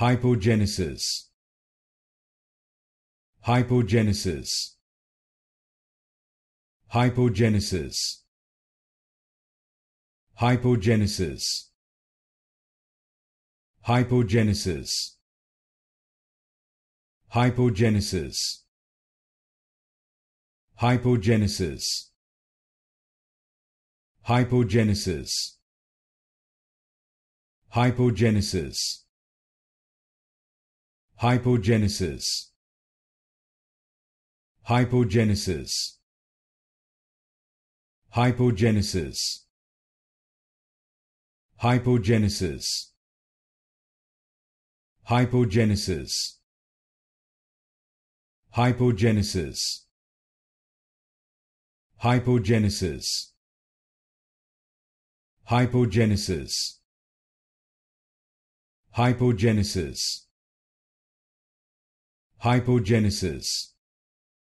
Hypogenesis Hypogenesis Hypogenesis Hypogenesis Hypogenesis Hypogenesis Hypogenesis Hypogenesis Hypogenesis Hypogenesis Hypogenesis Hypogenesis Hypogenesis Hypogenesis Hypogenesis Hypogenesis Hypogenesis Hypogenesis Hypogenesis